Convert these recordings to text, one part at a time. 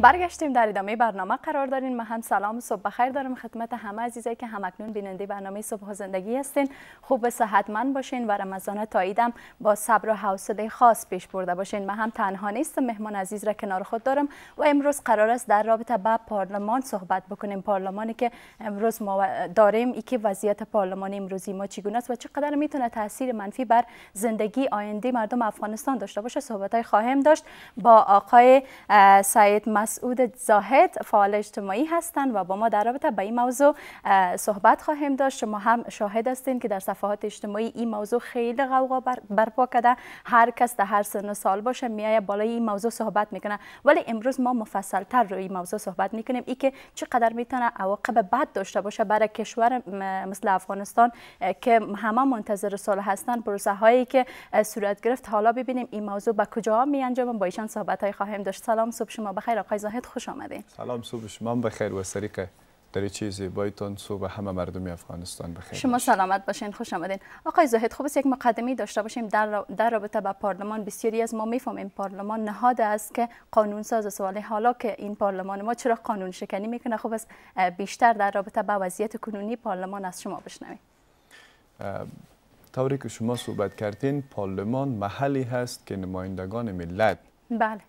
برگشتیم در ادامه برنامه قرار داریم ما هم سلام و صبح بخیر دارم خدمت همه عزیزایی که همکنون بیننده برنامه صبح زندگی هستین خوب و صحتمند باشین و رمضان تاییدم با صبر و حوصله خاص پیش برده باشین ما هم تنها نیستم مهمان عزیز را کنار خود دارم و امروز قرار است در رابطه با پارلمان صحبت بکنیم پارلمانی که امروز ما داریم ای که وضعیت پارلمان امروزی ما چگونه است و چقدر میتونه تاثیر منفی بر زندگی آینده مردم افغانستان داشته باشه صحبت های داشت با آقای سعید مسعود زاهد فعال اجتماعی هستند و با ما در رابطه به این موضوع صحبت خواهیم داشت شما هم شاهد هستین که در صفحات اجتماعی این موضوع خیلی غوغا برپا کرده هر کس در هر سن و سال باشه میایه بالای این موضوع صحبت میکنه ولی امروز ما مفصل تر روی این موضوع صحبت میکنیم ای که چقدر میتونه عواقب بد داشته باشه برای کشور مثل افغانستان که همه منتظر سال هستند پروسه هایی که صورت گرفت حالا ببینیم این موضوع به کجا می انجام با ایشان صحبت های خواهیم داشت سلام صبح شما بخیر آقای آقای زاهد خوش آمده سلام صبح شما بخیر و سریکه چیزی بایتون صبح همه مردم افغانستان بخیر شما سلامت باشین خوش آمدین آقای زاهد خب، است یک مقدمه داشته باشیم در, در رابطه با پارلمان بسیاری از ما میفهمیم پارلمان نهاد است که قانون ساز سوال حالا که این پارلمان ما چرا قانون شکنی میکنه خوب است بیشتر در رابطه با وضعیت کنونی پارلمان از شما بشنویم طوری که شما صحبت کردین پارلمان محلی هست که نمایندگان ملت بله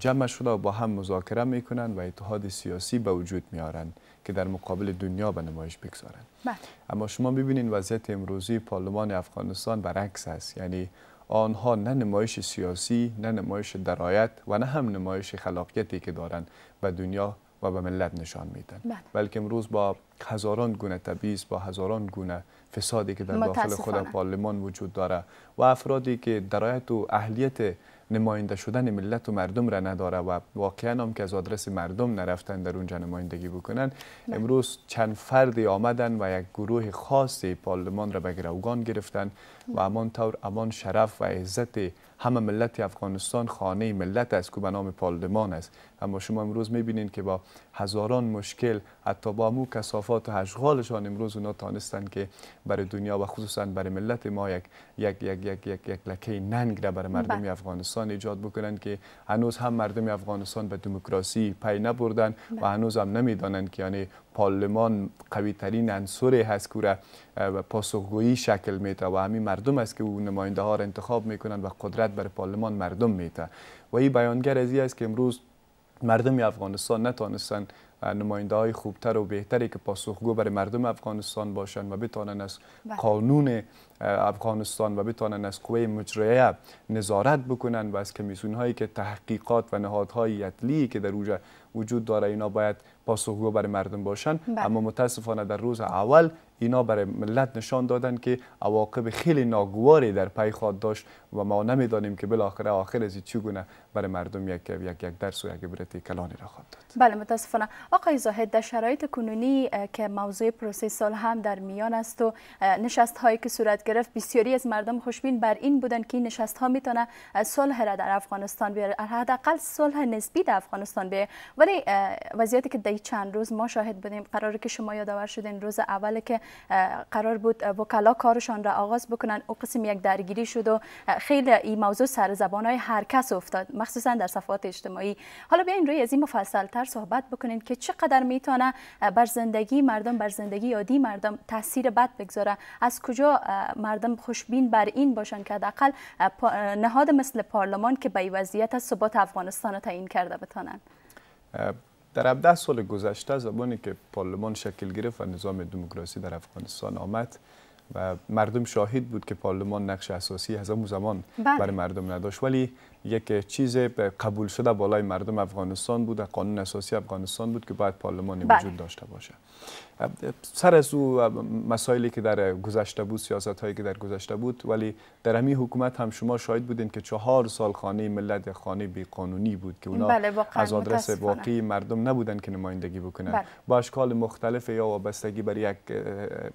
جمع شده و با هم مذاکره میکنن و اتحاد سیاسی به وجود میارن که در مقابل دنیا به نمایش بگذارن بله. اما شما ببینید وضعیت امروزی پارلمان افغانستان برعکس است یعنی آنها نه نمایش سیاسی نه نمایش درایت و نه هم نمایش خلاقیتی که دارند به دنیا و به ملت نشان میدن بله. بلکه امروز با هزاران گونه تبعیض با هزاران گونه فسادی که در داخل خود پارلمان وجود داره و افرادی که درایت و اهلیت نماینده شدن ملت و مردم را نداره و واقعا هم که از آدرس مردم نرفتن در اونجا نمایندگی بکنن بله. امروز چند فردی آمدن و یک گروه خاصی پارلمان را به گروگان گرفتن و امان طور امان شرف و عزت همه ملت افغانستان خانه ملت است که به نام پارلمان است اما شما امروز میبینین که با هزاران مشکل حتی با مو کسافات و اشغالشان امروز اونا تانستن که برای دنیا و خصوصا برای ملت ما یک یک یک یک یک, یک لکه ننگ را برای مردم بله. افغانستان ایجاد بکنن که هنوز هم مردم افغانستان به دموکراسی پی نبردن و بله. هنوز هم نمیدانند که یعنی پارلمان قوی ترین عنصری هست که و پاسخگویی شکل میده و همین مردم است که او نماینده ها را انتخاب میکنن و قدرت بر پارلمان مردم میده و این بیانگر ازی است که امروز مردم افغانستان نتانستن نماینده های خوبتر و بهتری که پاسخگو برای مردم افغانستان باشند و بتانن از بله. قانون افغانستان و بتانن از قوه مجریه نظارت بکنند و از کمیسون هایی که تحقیقات و نهادهای یتلی که در اوجه وجود داره اینا باید پاسخگو برای مردم باشن بله. اما متاسفانه در روز اول اینا برای ملت نشان دادن که عواقب خیلی ناگواری در پی خواهد داشت و ما نمیدانیم که بالاخره آخر از چگونه برای مردم یک یک یک درس و یک عبرتی کلانی را خواهد داد بله متاسفانه آقای زاهد در شرایط کنونی که موضوع پروسه سال هم در میان است و نشست هایی که صورت گرفت بسیاری از مردم خوشبین بر این بودن که این نشست ها میتونه صلح را در افغانستان بیاره حداقل صلح نسبی در افغانستان بیاره ولی وضعیتی که در چند روز ما شاهد بودیم قراره که شما یادآور شدین روز اول که قرار بود وکلا کارشان را آغاز بکنن او قسم یک درگیری شد و خیلی این موضوع سر زبان های هر کس افتاد مخصوصا در صفات اجتماعی حالا بیاین روی از این مفصل تر صحبت بکنین که چقدر میتونه بر زندگی مردم بر زندگی عادی مردم تاثیر بد بگذاره از کجا مردم خوشبین بر این باشن که حداقل نهاد مثل پارلمان که به وضعیت ثبات افغانستان تعیین کرده بتانند در 17 سال گذشته زمانی که پارلمان شکل گرفت و نظام دموکراسی در افغانستان آمد و مردم شاهد بود که پارلمان نقش اساسی از اون زمان بله. برای مردم نداشت ولی یک چیز قبول شده بالای مردم افغانستان بود قانون اساسی افغانستان بود که باید پارلمانی بله. وجود داشته باشه سر از او مسائلی که در گذشته بود سیاست هایی که در گذشته بود ولی در همین حکومت هم شما شاید بودین که چهار سال خانه ملت خانه قانونی بود که اونا بله، از آدرس واقعی مردم نبودن که نمایندگی بکنن بله. با اشکال مختلف یا وابستگی برای یک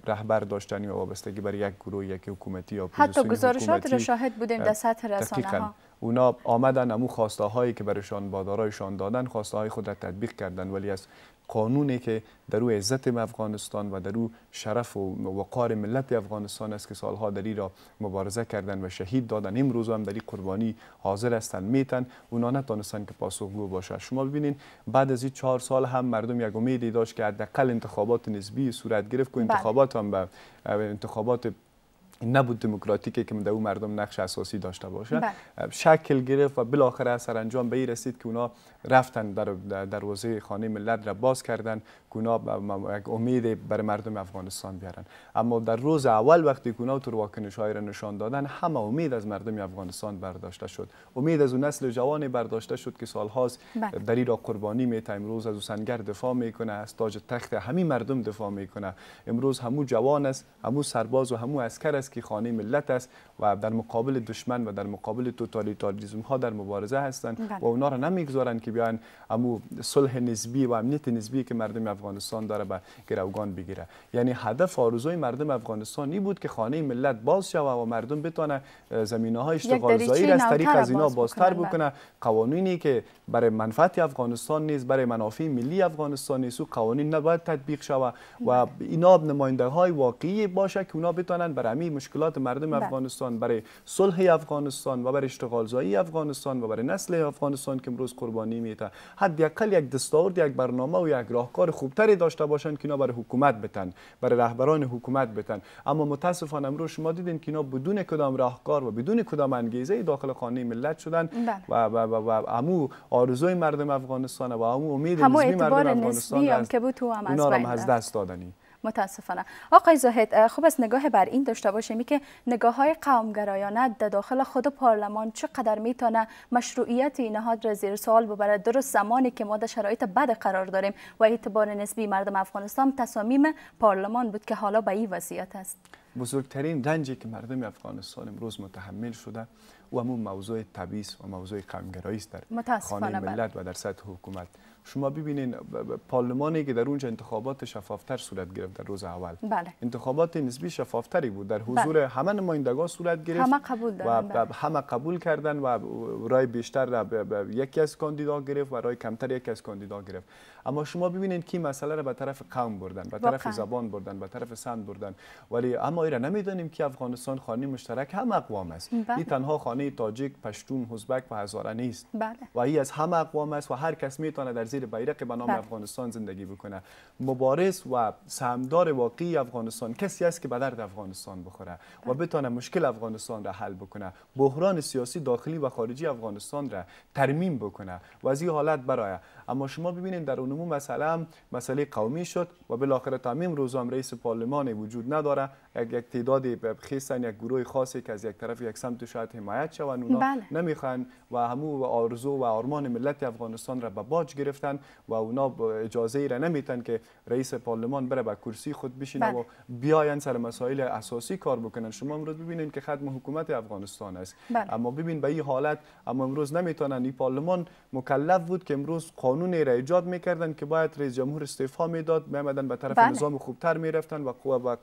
رهبر داشتن یا وابستگی برای یک گروه یک حکومتی یا حتی گزارشات را شاهد بودیم در سطح رسانه اونا آمدن امو خواسته هایی که برشان بادارایشان دادن خواسته های خود را تطبیق کردن ولی از قانونی که در او عزت افغانستان و در او شرف و وقار ملت افغانستان است که سالها در را مبارزه کردن و شهید دادن امروز هم در قربانی حاضر هستند میتن اونا نتانستن که پاسخگو باشه شما ببینین بعد از این چهار سال هم مردم یک امیدی داشت که حداقل انتخابات نسبی صورت گرفت که بله. انتخابات هم به انتخابات نبود دموکراتیکی که در او مردم نقش اساسی داشته باشه بله. شکل گرفت و بالاخره سرانجام به این رسید که اونا رفتن در, در خانه ملت را باز کردن کونا یک امید برای مردم افغانستان بیارن اما در روز اول وقتی کونا و واکنش های را نشان دادن همه امید از مردم افغانستان برداشته شد امید از اون نسل جوان برداشته شد که سالهاست بله. در را قربانی تیم امروز از سنگر دفاع میکنه از تاج تخت همین مردم دفاع میکنه امروز همو جوان است همو سرباز و همو اسکر است که خانه ملت است و در مقابل دشمن و در مقابل توتالیتاریسم ها در مبارزه هستند بله. و اونا را نمیگذارن که بیان همو صلح نسبی و امنیت نسبی که مردم افغانستان داره به گروگان بگیره یعنی هدف آرزوی مردم افغانستانی بود که خانه ملت باز شود و مردم بتونه زمینه های اشتغال زایی از طریق اینا بازتر بله. بکنه قوانینی که برای منفعت افغانستان نیست برای منافع ملی افغانستان نیست و قوانین نباید تطبیق شود و بله. اینا نماینده های واقعی باشه که اونا بتونن برای مشکلات مردم بله. افغانستان برای صلح افغانستان و برای اشتغال زایی افغانستان و برای نسل افغانستان که امروز قربانی میته حداقل یک دستاورد یک برنامه و یک راهکار خوب خوبتری داشته باشند که اینا برای حکومت بتن برای رهبران حکومت بتن اما متاسفانه امروز شما دیدین که اینا بدون کدام راهکار و بدون کدام انگیزه داخل خانه ملت شدن بله. و و و, امو آرزوی مردم افغانستان و امو امید نسبی مردم افغانستان هم از, هم از دست دادنی متاسفانه آقای زاهد خوب است نگاه بر این داشته باشیم که نگاه های قومگرایانه در داخل خود پارلمان چقدر میتونه مشروعیت این نهاد را زیر سوال ببره درست زمانی که ما در شرایط بد قرار داریم و اعتبار نسبی مردم افغانستان تصامیم پارلمان بود که حالا به این وضعیت است بزرگترین رنجی که مردم افغانستان امروز متحمل شده و همون موضوع تبیس و موضوع قومگرایی است در خانه بله. ملت و در سطح حکومت شما ببینین پارلمانی که در اونجا انتخابات شفافتر صورت گرفت در روز اول بله. انتخابات نسبی شفافتری بود در بله. حضور بله. همه نمایندگان صورت گرفت همه قبول و بله. همه قبول کردن و رای بیشتر یکی از کاندیدا گرفت و رای کمتر یکی از کاندیدا گرفت اما شما ببینید کی مسئله را به طرف قوم بردن به طرف زبان بردن به طرف سند بردن ولی اما ایرا نمیدانیم که افغانستان خانه مشترک هم اقوام است این تنها خانه تاجیک پشتون هزبک و هزاره نیست و این از همه اقوام است و هر کس میتونه در زیر بیرق به نام بله. افغانستان زندگی بکنه مبارز و سهمدار واقعی افغانستان کسی است که به درد افغانستان بخوره و بله. بتونه مشکل افغانستان را حل بکنه بحران سیاسی داخلی و خارجی افغانستان را ترمیم بکنه و از این حالت برای اما شما ببینید در عموم مثلا مسئله قومی شد و بالاخره تمام روزام رئیس پارلمان وجود نداره یک یک تعداد خیسن یک گروه خاصی که از یک طرف یک سمت شاید حمایت شوند اونا بله. نمیخوان و همو آرزو و آرمان ملت افغانستان را به باج گرفت و و اونا اجازه ای را نمیتن که رئیس پارلمان بره به کرسی خود بشینه بله. و بیاین سر مسائل اساسی کار بکنن شما امروز ببینین که ختم حکومت افغانستان است بله. اما ببین به این حالت اما امروز نمیتونن این پارلمان مکلف بود که امروز قانون را ایجاد میکردن که باید رئیس جمهور استعفا میداد میآمدن به طرف بله. نظام خوبتر میرفتن و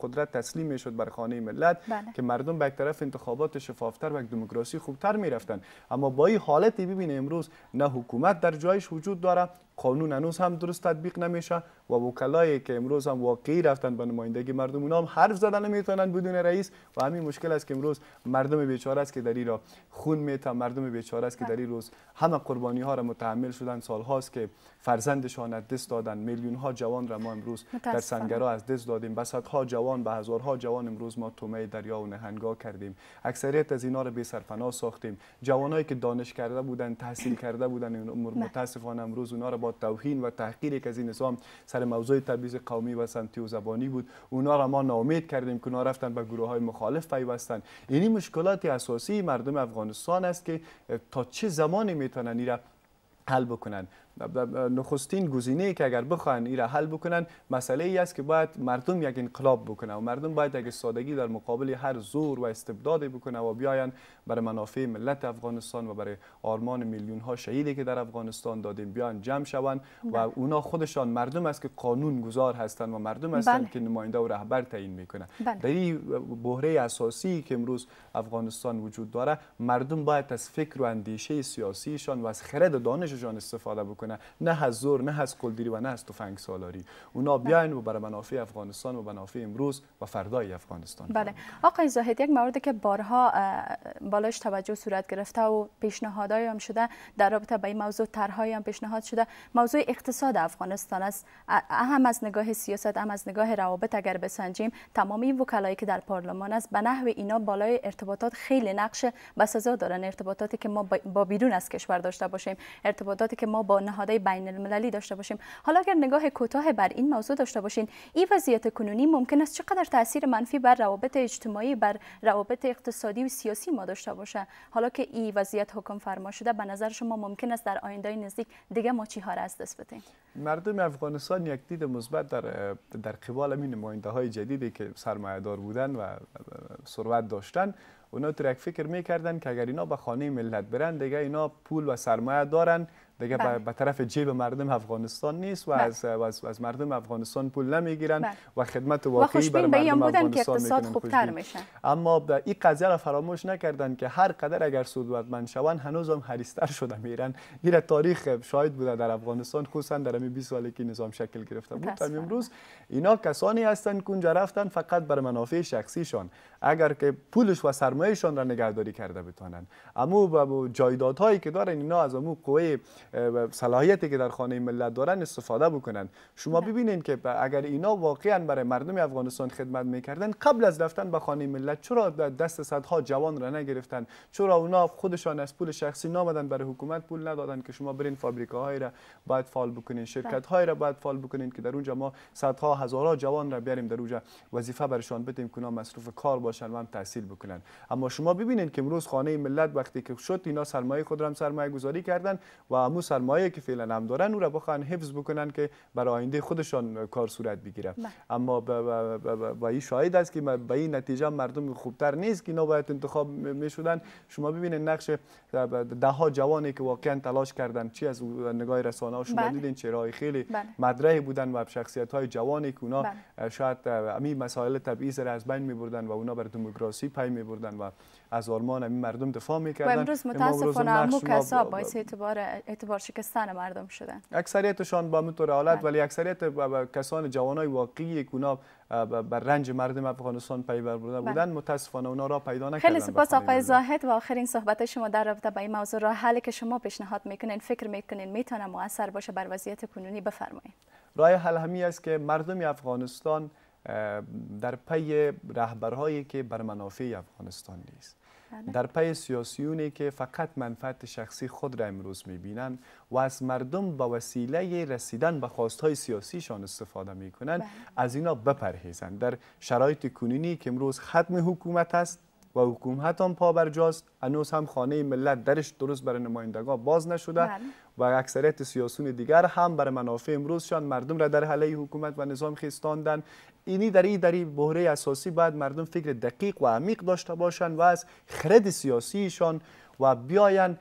قدرت تسلیم میشد بر خانه ملت که مردم به طرف انتخابات شفافتر و دموکراسی خوبتر میرفتن اما با این حالتی ببین امروز نه حکومت در جایش وجود داره قانون هنوز هم درست تطبیق نمیشه و وکلایی که امروز هم واقعی رفتن به نمایندگی مردم اونا هم حرف زدن نمیتونن بدون رئیس و همین مشکل است که امروز مردم بیچاره است که در را خون میتا مردم بیچاره است که در روز همه قربانی ها را متحمل شدن هاست که فرزندشان از دست دادن میلیون ها جوان را ما امروز در سنگرا از دست دادیم بسد ها جوان به هزارها جوان امروز ما تومه دریا و نهنگا کردیم اکثریت از اینا را بی ساختیم جوانایی که دانش کرده بودن تحصیل کرده بودن امور متاسفانه امروز اونا را با توهین و تحقیر که از این نظام سر موضوع تبعیض قومی و سمتی و زبانی بود اونا را ما نامید کردیم که اونا رفتن به گروه های مخالف پیوستن اینی مشکلات اساسی مردم افغانستان است که تا چه زمانی میتونن این را حل بکنن نخستین گزینه ای که اگر بخواین این را حل بکنن مسئله ای است که باید مردم یک انقلاب بکنه و مردم باید یک سادگی در مقابل هر زور و استبدادی بکنه و بیاین برای منافع ملت افغانستان و برای آرمان میلیون ها شهیدی که در افغانستان دادیم بیان جمع شوند و بله. اونا خودشان مردم است که قانون گذار هستند و مردم هستند بله. که نماینده و رهبر تعیین میکنه بله. در این بحره اساسی که امروز افغانستان وجود داره مردم باید از فکر و اندیشه سیاسیشان و از خرد دانششان استفاده بکنه نه از زور نه از کلدیری و نه از تفنگ سالاری اونا بله. بیاین و برای منافع افغانستان و منافع امروز و فردای افغانستان بله آقای زاهد یک موردی که بارها بالاش توجه صورت گرفته و پیشنهادهایی هم شده در رابطه با این موضوع طرحهایی هم پیشنهاد شده موضوع اقتصاد افغانستان است اهم از نگاه سیاست هم از نگاه روابط اگر بسنجیم تمام این وکلایی که در پارلمان است به نحو اینا بالای ارتباطات خیلی نقش بسزا دارن ارتباطاتی که ما با بیرون از کشور داشته باشیم ارتباطاتی که ما با نهادهای بین المللی داشته باشیم حالا اگر نگاه کوتاه بر این موضوع داشته باشین این وضعیت کنونی ممکن است چقدر تاثیر منفی بر روابط اجتماعی بر روابط اقتصادی و سیاسی ما داشته باشه حالا که این وضعیت حکم فرما شده به نظر شما ممکن است در آینده نزدیک دیگه ما چی ها را از دست بدیم مردم افغانستان یک دید مثبت در در قبال این نماینده های جدیدی که سرمایه‌دار بودن و ثروت داشتن اونا ترک فکر میکردن که اگر اینا به خانه ملت برن دیگه اینا پول و سرمایه دارن دیگه بله. به طرف جیب مردم افغانستان نیست و بله. از, از, از مردم افغانستان پول نمیگیرن بله. و خدمت واقعی بر مردم افغانستان که اقتصاد خوبتر میشن اما این قضیه را فراموش نکردن که هر قدر اگر سودمند شون هنوز هم حریستر شده میرن این تاریخ شاید بوده در افغانستان خصوصا در همین 20 سالی که نظام شکل گرفته بود تا امروز اینا کسانی هستند که اونجا رفتن فقط بر منافع شخصیشان اگر که پولش و سرمایهشان را نگهداری کرده بتونن اما جایدادهایی که دارن اینا از اون قوه صلاحیتی که در خانه ملت دارن استفاده بکنن شما ببینید که اگر اینا واقعا برای مردم افغانستان خدمت میکردن قبل از رفتن به خانه ملت چرا دست صدها جوان را نگرفتن چرا اونا خودشان از پول شخصی نامدن برای حکومت پول ندادن که شما برین فابریکاهایی را باید فال بکنین بله. شرکت های را باید فال بکنین که در اونجا ما صدها هزارها جوان را بیاریم در اونجا وظیفه برشان بدیم که مصروف کار باشن و هم تحصیل بکنن اما شما ببینید که امروز خانه ملت وقتی که شد اینا سرمایه خود را هم سرمایه گذاری کردن و همون سرمایه که فعلا هم دارن او را بخوان حفظ بکنن که برای آینده خودشان کار صورت بگیره بله. اما و این شاید است که به این نتیجه مردم خوبتر نیست که اینا باید انتخاب میشدن شما ببینید نقش ده ها جوانی که واقعا تلاش کردن چی از نگاه رسانه ها شما بله. دیدین رای خیلی بله. مدره بودن و شخصیت های جوانی که اونا شاید امی مسائل تبعیض را از بین میبردن و اونا بر دموکراسی پای میبردن و از آلمان این مردم دفاع میکردن امروز متاسفانه مو کسا باعث اعتبار بار شکستن مردم شده. اکثریتشان با متور حالت بله. ولی اکثریت کسان جوانای واقعی گناه بر رنج مردم افغانستان پی برده بله. بودن متاسفانه اونا را پیدا نکردن خیلی سپاس آقای زاهد و آخرین صحبت شما در رابطه با این موضوع را حل که شما پیشنهاد میکنین فکر میکنین میتونه مؤثر باشه بر وضعیت کنونی بفرمایید رای حل همی است که مردم افغانستان در پی رهبرهایی که بر منافع افغانستان نیست بله. در پی سیاسیونی که فقط منفعت شخصی خود را امروز میبینند و از مردم با وسیله رسیدن به خواستهای سیاسیشان استفاده میکنند بله. از اینا بپرهیزند در شرایط کنونی که امروز ختم حکومت است و حکومت هم پا بر هنوز هم خانه ملت درش درست برای نمایندگان باز نشده بله. و اکثریت سیاسون دیگر هم برای منافع امروزشان مردم را در حله حکومت و نظام خیستاندن اینی در این در بحره اساسی باید مردم فکر دقیق و عمیق داشته باشند و از خرد سیاسیشان و بیاین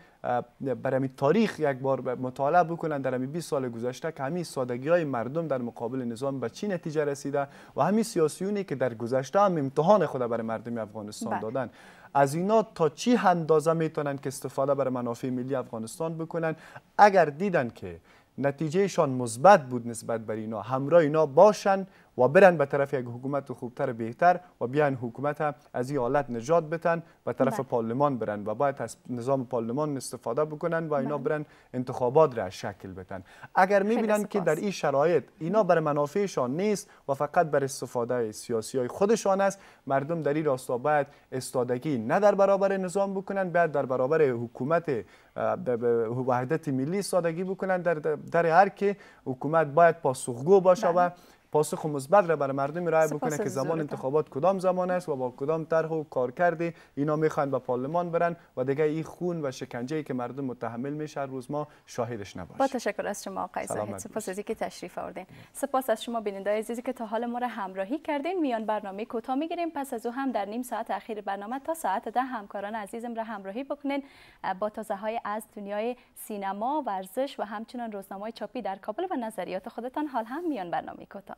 برای تاریخ یک بار مطالعه بکنن در این 20 سال گذشته که همین سادگی های مردم در مقابل نظام به چی نتیجه رسیده و همین سیاسیونی که در گذشته هم امتحان خود برای مردم افغانستان بله. دادن از اینا تا چی اندازه میتونن که استفاده برای منافع ملی افغانستان بکنن اگر دیدن که نتیجهشان مثبت بود نسبت بر اینا همراه اینا باشن و برن به طرف یک حکومت خوبتر بهتر و بیان حکومت از این حالت نجات بتن و طرف بله. پارلمان برن و باید از نظام پارلمان استفاده بکنن و اینا بله. برن انتخابات را شکل بتن اگر میبینن که در این شرایط اینا بر منافعشان نیست و فقط بر استفاده سیاسی های خودشان است مردم در این راستا باید استادگی نه در برابر نظام بکنن باید در برابر حکومت وحدت ملی استادگی بکنن در, در هر حکومت باید پاسخگو باشه و بله. پاسخ مثبت را برای مردم رای بکنه که زمان انتخابات کدام زمان است و با کدام طرح و کار کرده اینا میخوان به پارلمان برن و دیگه این خون و شکنجه ای که مردم متحمل میشه روز ما شاهدش نباشه با تشکر از شما آقای زاهد سپاس از اینکه تشریف آوردین سپاس از شما بیننده عزیزی که تا حال ما را همراهی کردین میان برنامه کوتاه میگیریم پس از او هم در نیم ساعت اخیر برنامه تا ساعت ده همکاران عزیزم را همراهی بکنین با تازه های از دنیای سینما ورزش و همچنین روزنامه چاپی در کابل و نظریات خودتان حال هم میان برنامه کوتاه